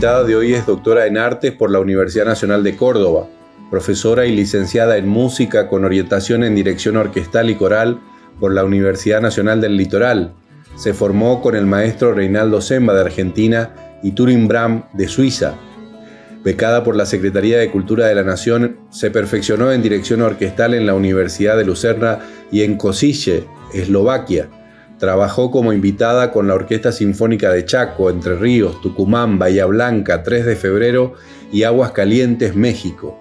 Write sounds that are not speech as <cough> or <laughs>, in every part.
invitada de hoy es doctora en artes por la Universidad Nacional de Córdoba, profesora y licenciada en música con orientación en dirección orquestal y coral por la Universidad Nacional del Litoral. Se formó con el maestro Reinaldo Semba de Argentina y Turing Bram de Suiza. Becada por la Secretaría de Cultura de la Nación, se perfeccionó en dirección orquestal en la Universidad de Lucerna y en Kosice, Eslovaquia. Trabajó como invitada con la Orquesta Sinfónica de Chaco, Entre Ríos, Tucumán, Bahía Blanca, 3 de Febrero y Aguas Calientes, México.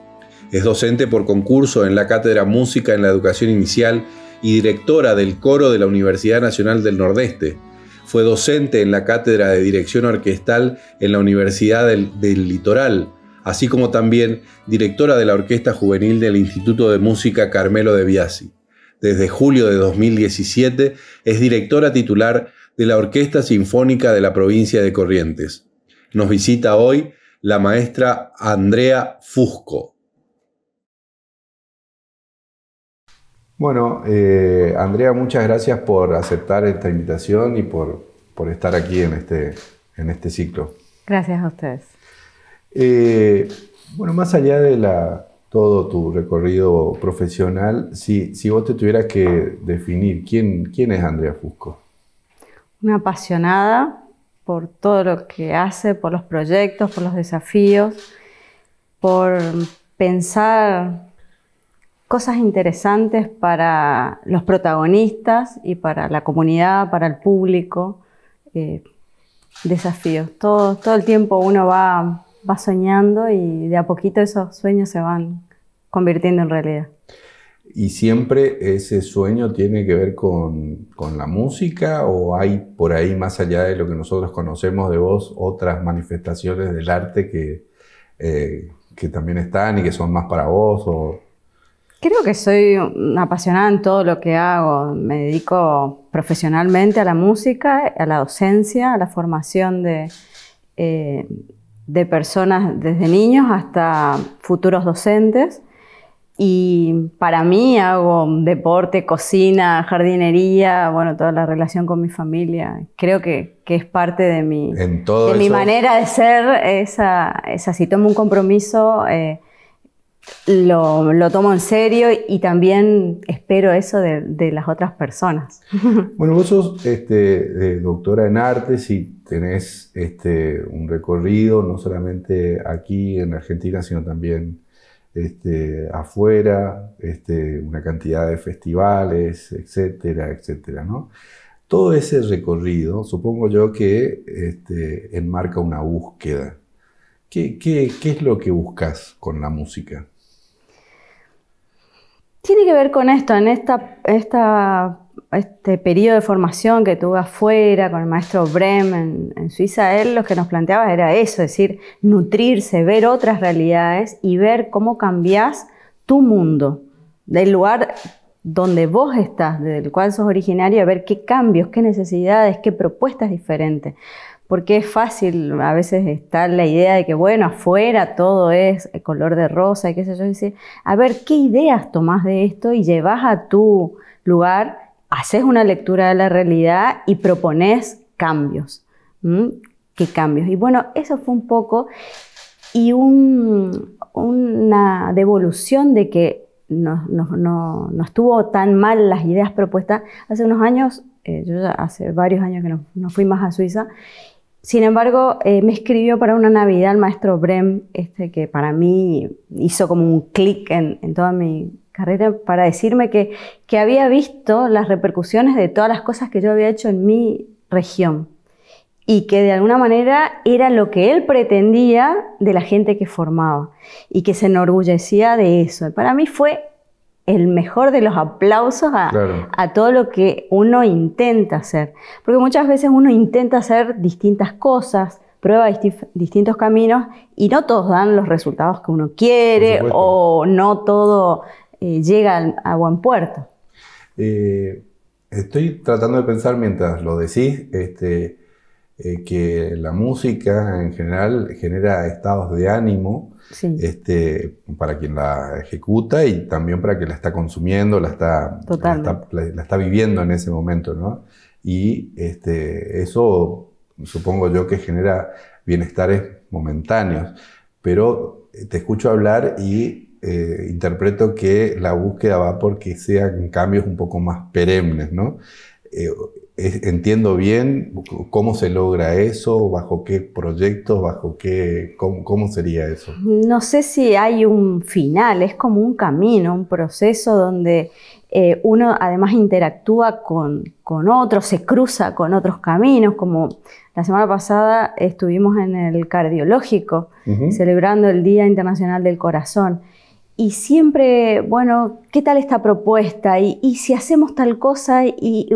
Es docente por concurso en la Cátedra Música en la Educación Inicial y directora del coro de la Universidad Nacional del Nordeste. Fue docente en la Cátedra de Dirección Orquestal en la Universidad del, Litoral, así como también directora de la Orquesta Juvenil del Instituto de Música Carmelo de Biasi desde julio de 2017, es directora titular de la Orquesta Sinfónica de la provincia de Corrientes. Nos visita hoy la maestra Andrea Fusco. Bueno, eh, Andrea, muchas gracias por aceptar esta invitación y por, por estar aquí en este, en este ciclo. Gracias a ustedes. Eh, bueno, más allá de la, todo tu recorrido profesional, si, vos te tuvieras que definir, ¿quién, quién es Andrea Fusco? Una apasionada por todo lo que hace, por los proyectos, por los desafíos, por pensar cosas interesantes para los protagonistas y para la comunidad, para el público. Eh, desafíos. todo el tiempo uno va va soñando y de a poquito esos sueños se van convirtiendo en realidad. ¿Y siempre ese sueño tiene que ver con, la música o hay por ahí, más allá de lo que nosotros conocemos de vos, otras manifestaciones del arte que, eh, que también están y que son más para vos? Creo que soy apasionada en todo lo que hago. Me dedico profesionalmente a la música, a la docencia, a la formación de, eh, de personas desde niños hasta futuros docentes. Y para mí hago deporte, cocina, jardinería, bueno, toda la relación con mi familia. Creo que, es parte de mi, mi manera de ser. Esa, esa, si tomo un compromiso, eh, lo, tomo en serio y también espero eso de, las otras personas. <laughs> Bueno, vos sos este, doctora en artes y tenés este, un recorrido no solamente aquí en Argentina, sino también este, afuera, una cantidad de festivales, etcétera, etcétera, Todo ese recorrido, supongo yo que enmarca una búsqueda. qué es lo que buscas con la música? tiene que ver con esto, en esta, este periodo de formación que tuve afuera con el maestro Brem en, Suiza, él lo que nos planteaba era eso, es decir, nutrirse, ver otras realidades y ver cómo cambias tu mundo, del lugar donde vos estás, del cual sos originario, a ver qué cambios, qué necesidades, qué propuestas diferentes porque es fácil, a veces estar la idea de que, bueno, afuera todo es color de rosa y qué sé yo, dice, a ver, ¿qué ideas tomás de esto y llevas a tu lugar, haces una lectura de la realidad y propones cambios? ¿Qué cambios? Y bueno, eso fue un poco y una devolución de que no, no, estuvo tan mal las ideas propuestas. Hace unos años, eh, yo ya hace varios años que no, fui más a Suiza, sin embargo, eh, me escribió para una Navidad el maestro Brem, este, que para mí hizo como un clic en, toda mi carrera, para decirme que, que había visto las repercusiones de todas las cosas que yo había hecho en mi región y que de alguna manera era lo que él pretendía de la gente que formaba y que se enorgullecía de eso. Para mí fue el mejor de los aplausos a, todo lo que uno intenta hacer. Porque muchas veces uno intenta hacer distintas cosas, prueba distintos caminos y no todos dan los resultados que uno quiere o no todo eh, llega a buen puerto. Eh, estoy tratando de pensar mientras lo decís, este, eh, que la música en general genera estados de ánimo este, para quien la ejecuta y también para quien la está consumiendo, la está, la está, viviendo en ese momento, Y este, eso supongo yo que genera bienestares momentáneos, pero eh, te escucho hablar y eh, interpreto que la búsqueda va porque sean cambios un poco más perennes, ¿no? Eh, entiendo bien cómo se logra eso, bajo qué proyectos, bajo qué, cómo, sería eso. No sé si hay un final, es como un camino, un proceso donde eh, uno además interactúa con, otros, se cruza con otros caminos, como la semana pasada estuvimos en el cardiológico, celebrando el Día Internacional del Corazón y siempre, bueno, ¿qué tal esta propuesta? Y, si hacemos tal cosa y,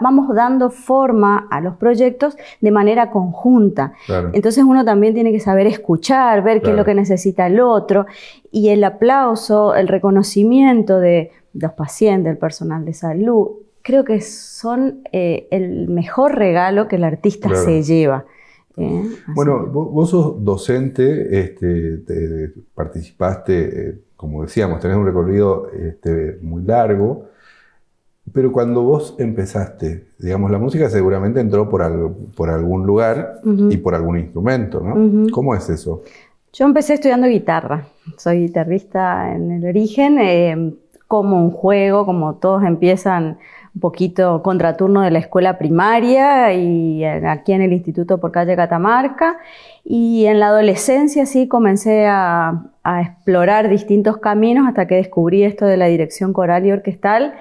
vamos dando forma a los proyectos de manera conjunta. Entonces uno también tiene que saber escuchar, ver qué es lo que necesita el otro y el aplauso, el reconocimiento de los pacientes, el personal de salud, creo que son eh, el mejor regalo que el artista se lleva. ¿eh? bueno, vos, sos docente, este, participaste... Eh, como decíamos, tenés un recorrido este, muy largo, pero cuando vos empezaste, digamos, la música seguramente entró por, por algún lugar y por algún instrumento, ¿no? ¿Cómo es eso? Yo empecé estudiando guitarra, soy guitarrista en el origen, eh, como un juego, como todos empiezan un poquito contraturno de la escuela primaria y eh, aquí en el instituto por calle Catamarca. Y en la adolescencia sí comencé a, explorar distintos caminos hasta que descubrí esto de la dirección coral y orquestal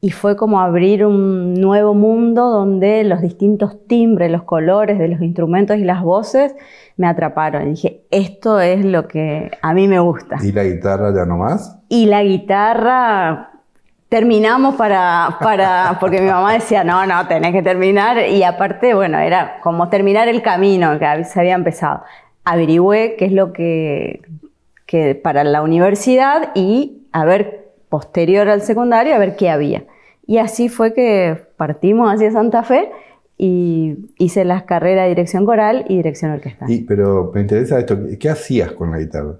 y fue como abrir un nuevo mundo donde los distintos timbres, los colores de los instrumentos y las voces me atraparon. Y dije, esto es lo que a mí me gusta. ¿Y la guitarra ya nomás? Y la guitarra terminamos para, para, porque mi mamá decía, no, no, tenés que terminar. Y aparte, bueno, era como terminar el camino que se había empezado. Averigüé qué es lo que, que para la universidad y a ver, posterior al secundario, a ver qué había. Y así fue que partimos hacia Santa Fe y hice las carreras de dirección coral y dirección orquestal. pero me interesa esto, ¿qué hacías con la guitarra?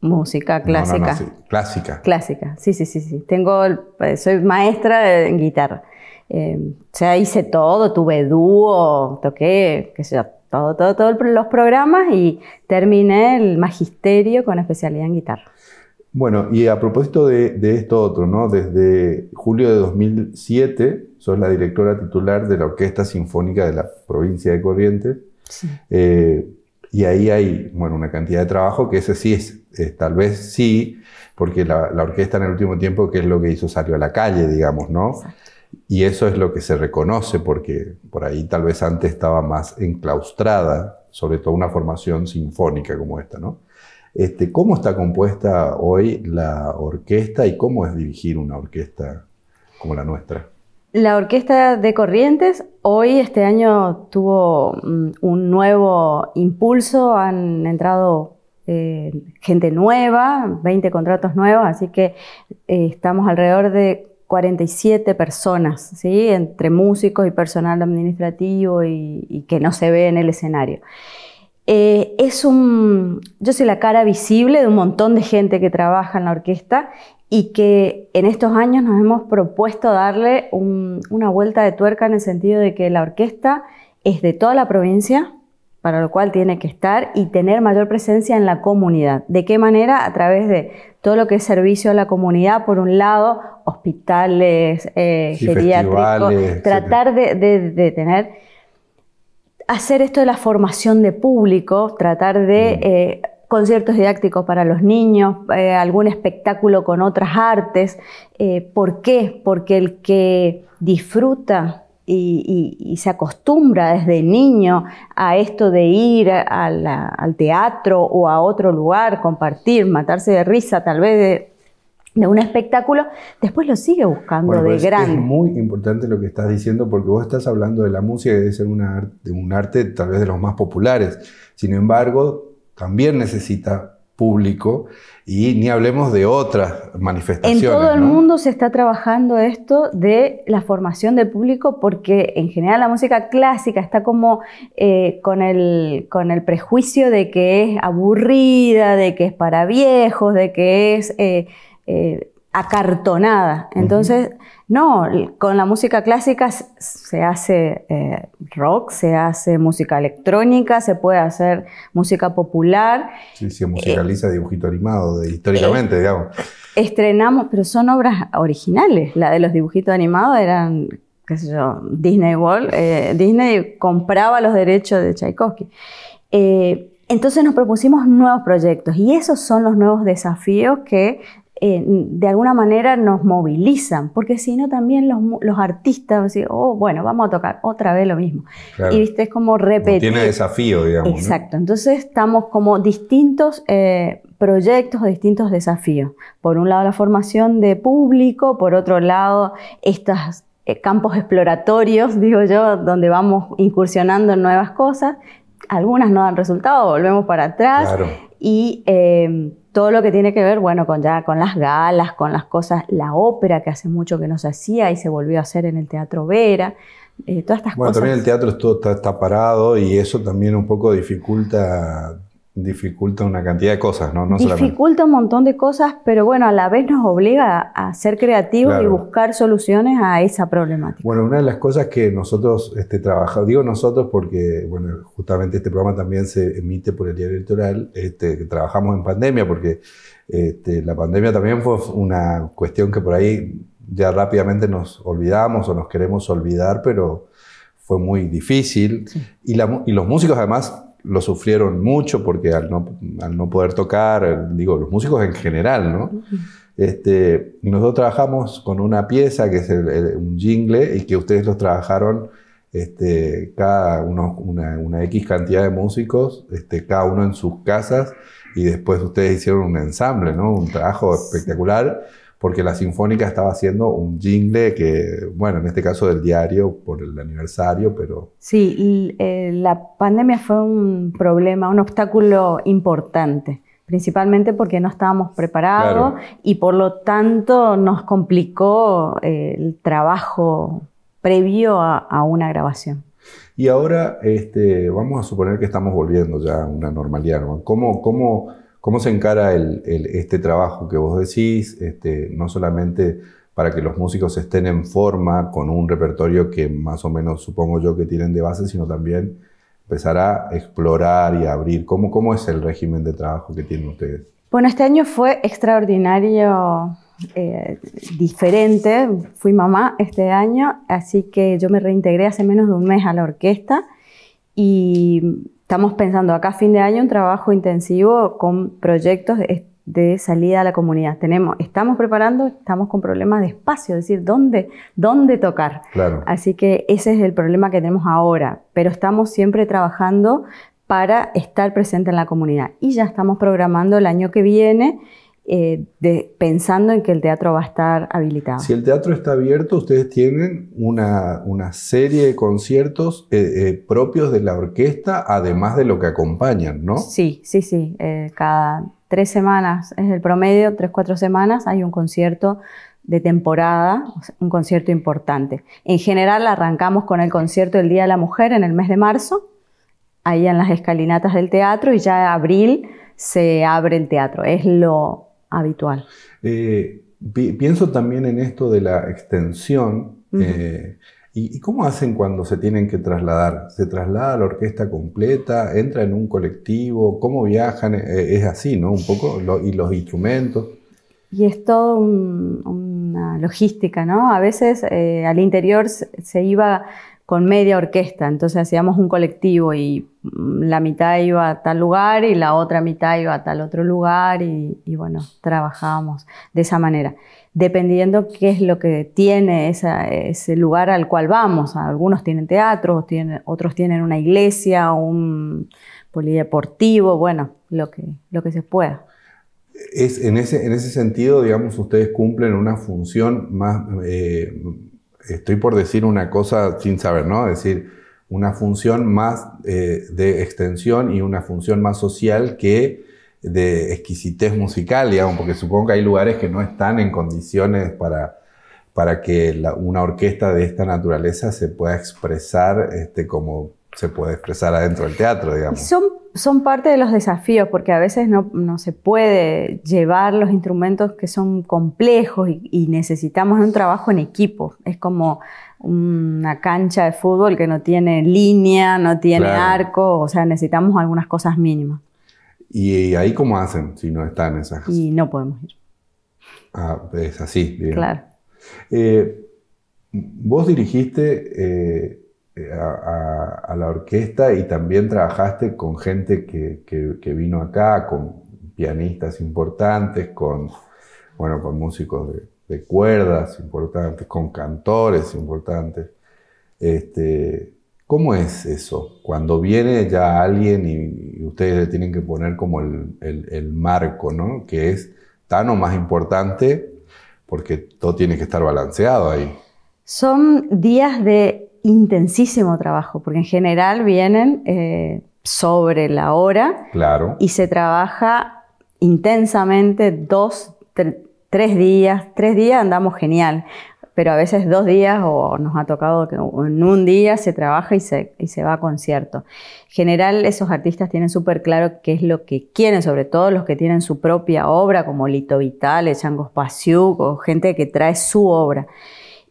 Música clásica. Clásica. Clásica, sí, sí, sí, sí. Tengo, eh, soy maestra en guitarra. o em, sea, hice todo, tuve dúo, toqué, qué sé yo, todo, todo, todos los programas y terminé el magisterio con especialidad en guitarra. Bueno, y a propósito de, esto otro, ¿no? Desde julio de 2007 sos la directora titular de la Orquesta Sinfónica de la provincia de Corrientes. Eh, y ahí hay, bueno, una cantidad de trabajo que ese sí es este, tal vez sí, porque la, orquesta en el último tiempo, que es lo que hizo, salió a la calle, digamos, ¿no? Y eso es lo que se reconoce, porque por ahí tal vez antes estaba más enclaustrada, sobre todo una formación sinfónica como esta, ¿no? Este, ¿Cómo está compuesta hoy la orquesta y cómo es dirigir una orquesta como la nuestra? La orquesta de Corrientes hoy, este año, tuvo mm, un nuevo impulso, han entrado eh, gente nueva, 20 contratos nuevos, así que eh, estamos alrededor de 47 personas, ¿sí? entre músicos y personal administrativo y, que no se ve en el escenario. Eh, es un, yo soy la cara visible de un montón de gente que trabaja en la orquesta y que en estos años nos hemos propuesto darle una vuelta de tuerca en el sentido de que la orquesta es de toda la provincia, para lo cual tiene que estar y tener mayor presencia en la comunidad. ¿De qué manera? A través de todo lo que es servicio a la comunidad, por un lado, hospitales, eh, tratar de, tener, hacer esto de la formación de público, tratar de... Eh, conciertos didácticos para los niños, eh, algún espectáculo con otras artes. Eh, ¿Por qué? Porque el que disfruta y, se acostumbra desde niño a esto de ir al teatro o a otro lugar, compartir, matarse de risa tal vez de, un espectáculo, después lo sigue buscando de pues grande. Es muy importante lo que estás diciendo porque vos estás hablando de la música y debe ser una, de un arte tal vez de los más populares. Sin embargo, también necesita público y ni hablemos de otras manifestaciones. En todo el mundo se está trabajando esto de la formación de público porque en general la música clásica está como eh, con, el, con el prejuicio de que es aburrida, de que es para viejos, de que es... Eh, eh, acartonada. Entonces, no, con la música clásica se hace eh, rock, se hace música electrónica, se puede hacer música popular. Sí, se eh, musicaliza dibujito animado de, históricamente, eh, digamos. Estrenamos, pero son obras originales. La de los dibujitos animados eran, qué sé yo, Disney World. Disney compraba los derechos de Tchaikovsky. entonces nos propusimos nuevos proyectos y esos son los nuevos desafíos que eh, de alguna manera nos movilizan, porque si no también los, los artistas decir, oh, bueno, vamos a tocar otra vez lo mismo. Y viste, es como repetir. tiene desafío, digamos. Exacto, entonces estamos como distintos eh, proyectos distintos desafíos. Por un lado la formación de público, por otro lado estos eh, campos exploratorios, <laughs> digo yo, donde vamos incursionando en nuevas cosas. Algunas no dan resultado, volvemos para atrás. Y todo lo que tiene que ver, bueno, con ya con las galas, con las cosas, la ópera que hace mucho que no se hacía y se volvió a hacer en el Teatro Vera, eh, todas estas cosas. Bueno, también el teatro está, parado y eso también un poco dificulta dificulta una cantidad de cosas, ¿no? no dificulta un montón de cosas, pero bueno, a la vez nos obliga a, ser creativos y buscar soluciones a esa problemática. Bueno, una de las cosas que nosotros este, trabajamos, digo nosotros porque, bueno, justamente este programa también se emite por el diario electoral, este, trabajamos en pandemia, porque este, la pandemia también fue una cuestión que por ahí ya rápidamente nos olvidamos o nos queremos olvidar, pero fue muy difícil. y los músicos además lo sufrieron mucho porque al no, poder tocar, digo, los músicos en general, ¿no? Este, nosotros trabajamos con una pieza que es un jingle y que ustedes los trabajaron este, cada uno, una, una, X cantidad de músicos, este, cada uno en sus casas y después ustedes hicieron un ensamble, ¿no? Un trabajo espectacular porque la Sinfónica estaba haciendo un jingle que, bueno, en este caso del diario por el aniversario, pero... Sí, eh, la pandemia fue un problema, un obstáculo importante principalmente porque no estábamos preparados y por lo tanto nos complicó eh, el trabajo previo a, una grabación. Y ahora este, vamos a suponer que estamos volviendo ya a una normalidad. cómo ¿Cómo se encara el, este trabajo que vos decís? Este, no solamente para que los músicos estén en forma con un repertorio que más o menos supongo yo que tienen de base, sino también empezar a explorar y abrir. ¿Cómo, cómo es el régimen de trabajo que tienen ustedes? Bueno, este año fue extraordinario, eh, diferente. Fui mamá este año, así que yo me reintegré hace menos de un mes a la orquesta y Estamos pensando acá a fin de año un trabajo intensivo con proyectos de, salida a la comunidad. Tenemos, estamos preparando, estamos con problemas de espacio, es decir, dónde, dónde tocar. Así que ese es el problema que tenemos ahora, pero estamos siempre trabajando para estar presente en la comunidad. Y ya estamos programando el año que viene eh, pensando en que el teatro va a estar habilitado. Si el teatro está abierto, ustedes tienen una, serie de conciertos eh, eh, propios de la orquesta, además de lo que acompañan, ¿no? Sí, sí, sí. cada tres semanas es el promedio, tres, cuatro semanas hay un concierto de temporada, un concierto importante. En general arrancamos con el concierto del Día de la Mujer en el mes de marzo, ahí en las escalinatas del teatro, y ya en abril se abre el teatro. Es lo habitual. Eh, pienso también en esto de la extensión. Eh, y, cómo hacen cuando se tienen que trasladar? ¿Se traslada la orquesta completa? ¿Entra en un colectivo? ¿Cómo viajan? Eh, es así, ¿no? Un poco. ¿Y los instrumentos? Y es toda una logística, ¿no? A veces al interior se iba con media orquesta, entonces hacíamos un colectivo y mm, la mitad iba a tal lugar y la otra mitad iba a tal otro lugar y, bueno, trabajábamos de esa manera, dependiendo qué es lo que tiene ese lugar al cual vamos. Algunos tienen teatros, otros tienen una iglesia, un polideportivo, bueno, lo que, lo que se pueda. Es, en, ese, en ese sentido, digamos, ustedes cumplen una función más... Eh, estoy por decir una cosa sin saber, ¿no? Es decir, una función más eh, de extensión y una función más social que de exquisitez musical, digamos, porque supongo que hay lugares que no están en condiciones para, para que una orquesta de esta naturaleza se pueda expresar este, como se puede expresar adentro del teatro, digamos son parte de los desafíos, porque a veces no, se puede llevar los instrumentos que son complejos y, necesitamos un trabajo en equipo. Es como una cancha de fútbol que no tiene línea, no tiene arco, o sea, necesitamos algunas cosas mínimas. ¿Y ahí cómo hacen si no están esas? Y no podemos ir. Ah, es así. Claro. Eh, vos dirigiste... Eh, eh, a, la orquesta y también trabajaste con gente que, vino acá, con pianistas importantes, con, bueno, con músicos de, cuerdas importantes, con cantores importantes. Este, ¿Cómo es eso? Cuando viene ya alguien y, ustedes le tienen que poner como el, el, marco, ¿no? Que es tan o más importante porque todo tiene que estar balanceado ahí. Son días de intensísimo trabajo, porque en general vienen eh, sobre la hora y se trabaja intensamente dos, tres días, tres días andamos genial, pero a veces dos días o nos ha tocado que en un día se trabaja y se, y se va a concierto. En general esos artistas tienen súper claro qué es lo que quieren, sobre todo los que tienen su propia obra, como Lito Vitale, Changos Pasiuk o gente que trae su obra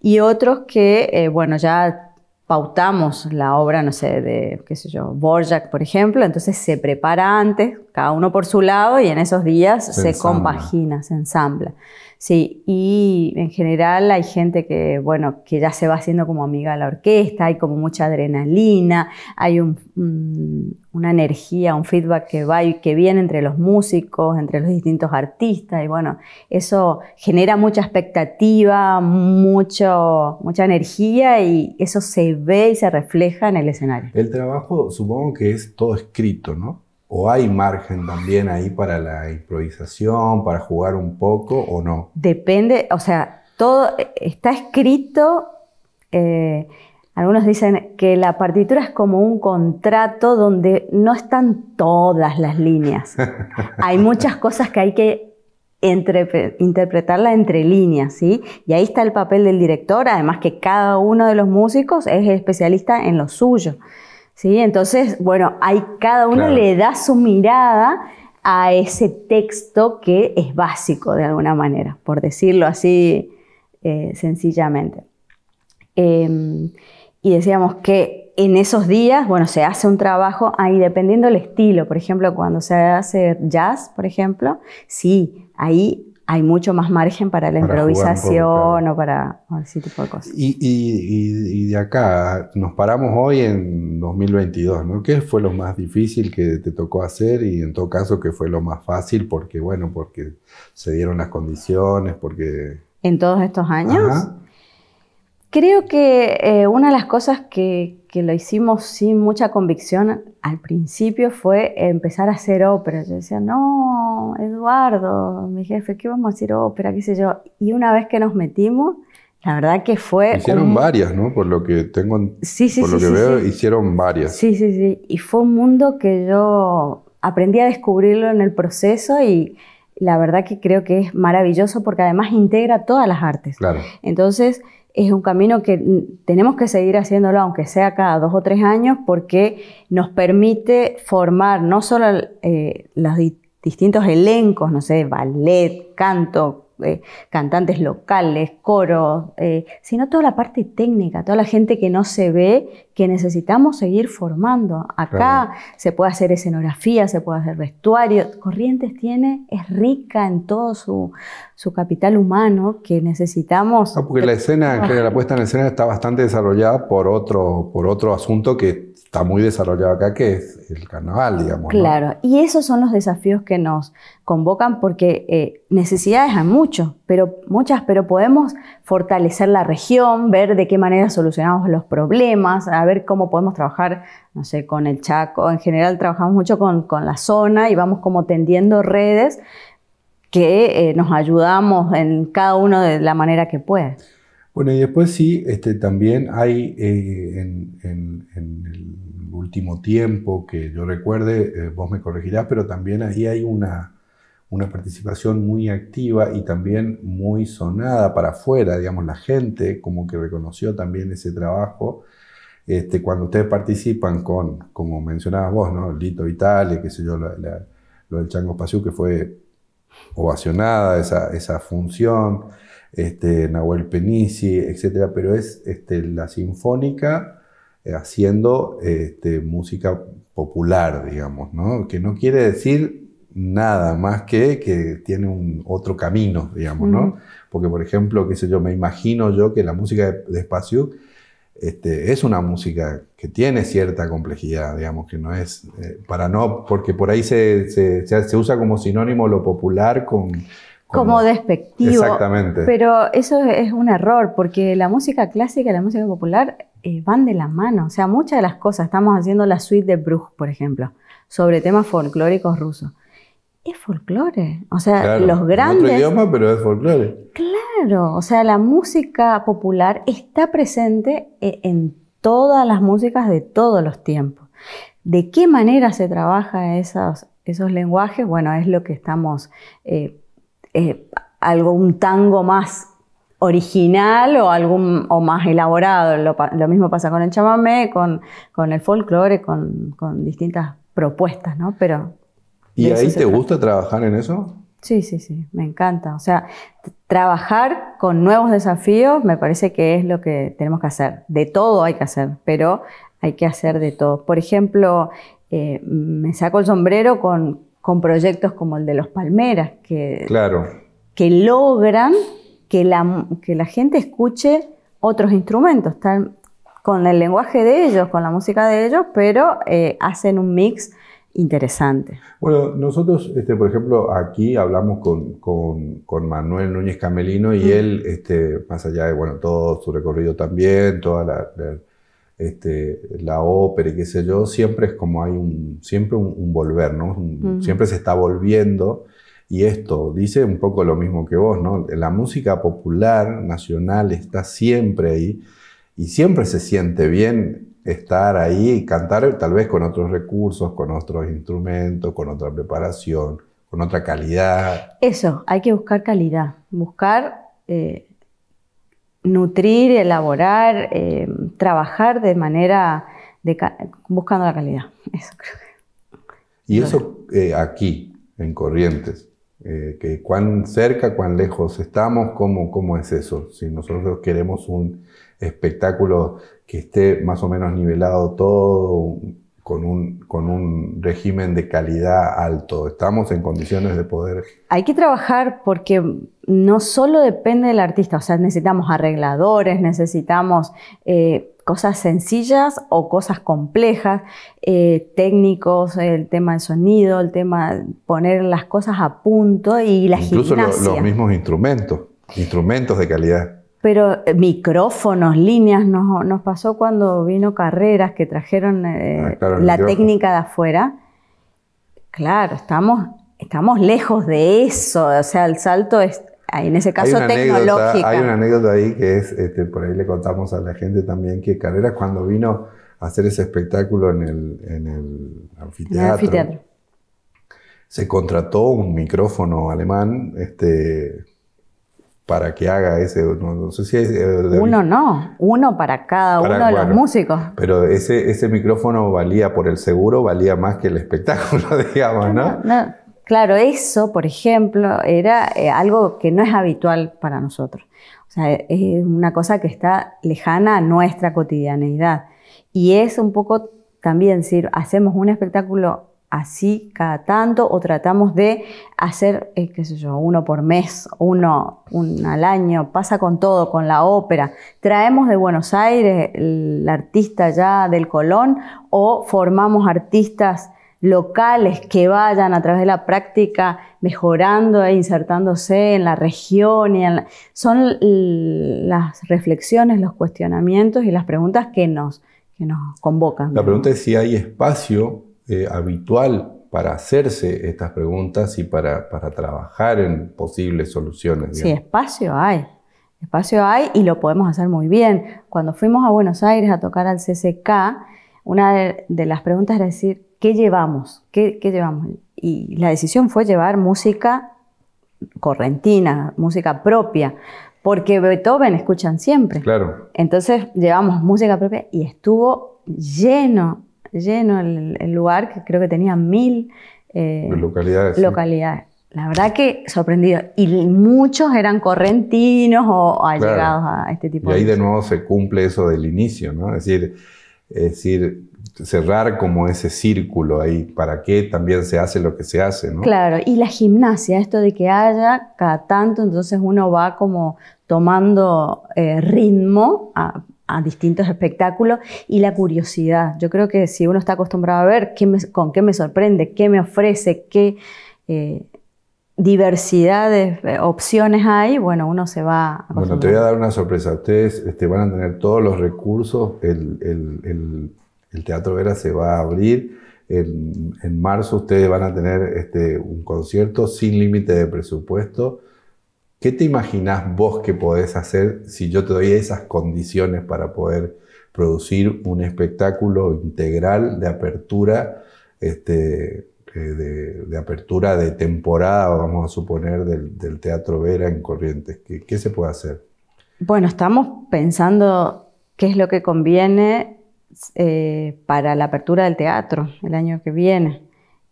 y otros que, eh, bueno, ya pautamos la obra, no sé, de, qué sé yo, Borjak, por ejemplo, entonces se prepara antes, cada uno por su lado, y en esos días se, se compagina, se ensambla. Sí, y en general hay gente que, bueno, que ya se va haciendo como amiga de la orquesta, hay como mucha adrenalina, hay una energía, un feedback que va y que viene entre los músicos, entre los distintos artistas, y bueno, eso genera mucha expectativa, mucho, mucha energía y eso se ve y se refleja en el escenario. El trabajo supongo que es todo escrito, ¿no? ¿O hay margen también ahí para la improvisación, para jugar un poco o no? Depende, o sea, todo eh, está escrito. Eh, algunos dicen que la partitura es como un contrato donde no están todas las líneas. <laughs> hay muchas cosas que hay que interpretar interpretarla entre líneas, ¿sí? Y ahí está el papel del director, además que cada uno de los músicos es especialista en lo suyo. Entonces, bueno, hay cada uno le da su mirada a ese texto que es básico de alguna manera, por decirlo así eh, sencillamente. Em, y decíamos que en esos días, bueno, se hace un trabajo ahí dependiendo del estilo. Por ejemplo, cuando se hace jazz, por ejemplo, sí, ahí hay mucho más margen para la improvisación o para ese tipo de cosas. Y, de acá, nos paramos hoy en 2022, ¿no? ¿Qué fue lo más difícil que te tocó hacer y en todo caso qué fue lo más fácil? Porque, bueno, porque se dieron las condiciones, porque... En todos estos años. Creo que eh, una de las cosas que, lo hicimos sin mucha convicción al principio fue empezar a hacer ópera. Yo decía, no, Eduardo, mi jefe, ¿qué vamos a hacer ópera? ¿Qué sé yo? Y una vez que nos metimos, la verdad que fue... Hicieron varias, ¿no? Por lo que tengo... Sí, sí, por lo que veo, hicieron varias. Sí, sí, sí. Y fue un mundo que yo aprendí a descubrirlo en el proceso y la verdad que creo que es maravilloso porque además integra todas las artes. Claro. Entonces es un camino que tenemos que seguir haciéndolo, aunque sea cada dos o tres años, porque nos permite formar no solo eh, los distintos elencos, no sé, ballet, canto, eh, cantantes locales, coros, eh, sino toda la parte técnica, toda la gente que no se ve, que necesitamos seguir formando. Acá se puede hacer escenografía, se puede hacer vestuario. Corrientes tiene, es rica en todo su, capital humano que necesitamos. porque la escena, la puesta en escena está bastante desarrollada por otro, por otro asunto que está muy desarrollado acá, que es el carnaval, digamos. Claro, y esos son los desafíos que nos convocan porque eh, necesidades hay muchos, pero, muchas, pero podemos fortalecer la región, ver de qué manera solucionamos los problemas, a ver cómo podemos trabajar, no sé, con el Chaco, en general trabajamos mucho con, la zona y vamos como tendiendo redes que eh, nos ayudamos en cada uno de la manera que puede. Bueno, y después sí, este, también hay eh, en, el último tiempo que yo recuerde, eh, vos me corregirás, pero también ahí hay una, una participación muy activa y también muy sonada para afuera, digamos, la gente como que reconoció también ese trabajo. Este, cuando ustedes participan con, como mencionabas vos, ¿no? Lito Vitale, qué sé yo, lo del Chango Pasiú, que fue ovacionada esa función. Este, Nahuel Penisi, etc. Pero es este, la sinfónica eh, haciendo este, música popular, digamos, ¿no? que no quiere decir nada más que que tiene un otro camino, digamos, ¿no? Porque, por ejemplo, qué sé yo, me imagino yo que la música de, de es una música que tiene cierta complejidad, digamos, que no es, eh, para no, porque por ahí se usa como sinónimo lo popular con, como, despectivo. Exactamente. Pero eso es un error, porque la música clásica y la música popular eh, van de la mano. O sea, muchas de las cosas, estamos haciendo la suite de Bruch, por ejemplo, sobre temas folclóricos rusos. Es folclore, o sea, los grandes... Otro idioma, pero es folclore. Claro, o sea, la música popular está presente eh, en todas las músicas de todos los tiempos. ¿De qué manera se trabaja esos, esos lenguajes? Bueno, es lo que estamos eh, eh, algo, un tango más original o, algún, más elaborado. Lo, mismo pasa con el chamamé, con, con el folclore, con, distintas propuestas, ¿no? Pero... ¿Y ahí te gusta trabajar en eso? Sí, sí, sí, me encanta. O sea, trabajar con nuevos desafíos me parece que es lo que tenemos que hacer. De todo hay que hacer, pero hay que hacer de todo. Por ejemplo, eh, me saco el sombrero con, con proyectos como el de los Palmeras, que, que logran que la, que la gente escuche otros instrumentos, están con el lenguaje de ellos, con la música de ellos, pero eh, hacen un mix interesante. Bueno, nosotros, este, por ejemplo, aquí hablamos con, Manuel Núñez Camelino y mm. él, este, más allá de bueno, todo su recorrido también, toda la este, la ópera y qué sé yo, siempre es como hay un, siempre un, volver, ¿no? Siempre se está volviendo. Y esto dice un poco lo mismo que vos, ¿no? La música popular, nacional, está siempre ahí y siempre se siente bien estar ahí y cantar tal vez con otros recursos, con otros instrumentos, con otra preparación, con otra calidad. Eso, hay que buscar calidad, buscar eh, nutrir, elaborar, eh, trabajar de manera buscando la calidad. <laughs> Eso creo. Y eso eh, aquí, en Corrientes, eh, que cuán cerca, cuán lejos estamos, cómo, cómo es eso. Si nosotros queremos un espectáculo que esté más o menos nivelado todo, con un, con un régimen de calidad alto. Estamos en condiciones de poder. Hay que trabajar porque no solo depende del artista, o sea, necesitamos arregladores, necesitamos eh, cosas sencillas o cosas complejas, eh, técnicos, el tema del sonido, el tema de poner las cosas a punto y la Incluso gimnasia. Incluso los mismos instrumentos, instrumentos de calidad pero eh, micrófonos, líneas, nos, pasó cuando vino carreras que trajeron eh, ah, la técnica de afuera. Claro, estamos, estamos lejos de eso, o sea, el salto es, ah, en ese caso, tecnológico. Hay una anécdota ahí que es, este, por ahí le contamos a la gente también que carreras cuando vino a hacer ese espectáculo en el, anfiteatro. En el anfiteatro. Se contrató un micrófono alemán, este, para que haga ese, no, sé si eh, Uno no, uno para cada uno de los músicos. Pero ese, ese micrófono valía por el seguro, valía más que el espectáculo, <laughs> digamos, ¿no? claro, eso, por ejemplo, era eh, algo que no es habitual para nosotros. O sea, es una cosa que está lejana a nuestra cotidianeidad. Y es un poco también, decir, hacemos un espectáculo así cada tanto o tratamos de hacer, eh, qué sé yo, uno por mes, uno, al año, pasa con todo, con la ópera. Traemos de Buenos Aires el artista ya del Colón o formamos artistas locales que vayan a través de la práctica mejorando e insertándose en la región. Y Son las reflexiones, los cuestionamientos y las preguntas que nos, que nos convocan. La pregunta es si hay espacio eh, habitual para hacerse estas preguntas y para, para trabajar en posibles soluciones. Sí, espacio hay. Espacio hay y lo podemos hacer muy bien. Cuando fuimos a Buenos Aires a tocar al CCK, una de, las preguntas era decir, ¿qué llevamos? ¿Qué, ¿Qué, llevamos? Y la decisión fue llevar música correntina, música propia, porque Beethoven escuchan siempre. Claro. Entonces llevamos música propia y estuvo lleno lleno el, lugar, que creo que tenía mil eh, localidades. localidades. La verdad que sorprendido. Y muchos eran correntinos o, allegados a este tipo y de... Y ahí de nuevo se cumple eso del inicio, ¿no? Es decir, es decir, cerrar como ese círculo ahí, para qué también se hace lo que se hace, ¿no? Claro, y la gimnasia, esto de que haya cada tanto, entonces uno va como tomando eh, ritmo a, a distintos espectáculos y la curiosidad. Yo creo que si uno está acostumbrado a ver qué con qué me sorprende, qué me ofrece, qué eh, diversidad de eh, opciones hay, bueno, uno se va Bueno, te voy a dar una sorpresa. Ustedes este, van a tener todos los recursos, el, Teatro Vera se va a abrir. En, marzo ustedes van a tener este, un concierto sin límite de presupuesto ¿Qué te imaginás vos que podés hacer si yo te doy esas condiciones para poder producir un espectáculo integral de apertura, este, eh, de, apertura de temporada, vamos a suponer, del, Teatro Vera en Corrientes? ¿Qué, se puede hacer? Bueno, estamos pensando qué es lo que conviene eh, para la apertura del teatro el año que viene.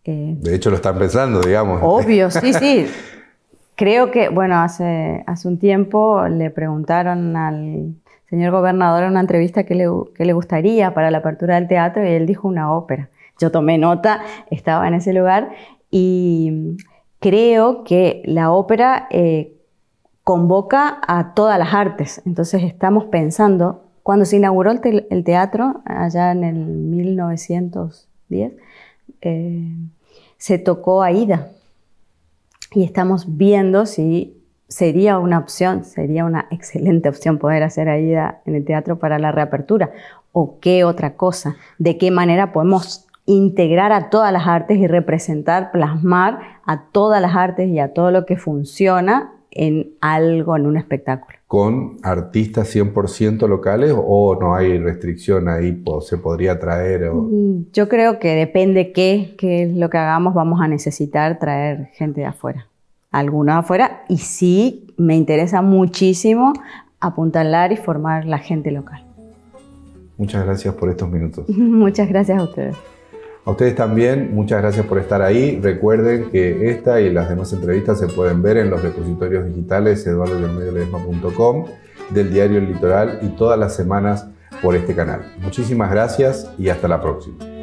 Eh, de hecho, lo están pensando, digamos. Obvio, sí, sí. <laughs> Creo que, bueno, hace, hace un tiempo le preguntaron al señor gobernador en una entrevista qué le, gustaría para la apertura del teatro y él dijo una ópera. Yo tomé nota, estaba en ese lugar y creo que la ópera eh, convoca a todas las artes. Entonces estamos pensando, cuando se inauguró el, teatro, allá en el 1910, eh, se tocó Aida y estamos viendo si sería una opción, sería una excelente opción poder hacer ahí en el teatro para la reapertura o qué otra cosa, de qué manera podemos integrar a todas las artes y representar, plasmar a todas las artes y a todo lo que funciona en algo, en un espectáculo. ¿Con artistas 100% locales o no hay restricción ahí? ¿Se podría traer? Mm, yo creo que depende qué, qué es lo que hagamos, vamos a necesitar traer gente de afuera, algunos afuera, y sí me interesa muchísimo apuntalar y formar la gente local. Muchas gracias por estos minutos. <laughs> Muchas gracias a ustedes. A ustedes también, muchas gracias por estar ahí. Recuerden que esta y las demás entrevistas se pueden ver en los repositorios digitales eduardodelmediolesma.com, del diario El Litoral y todas las semanas por este canal. Muchísimas gracias y hasta la próxima.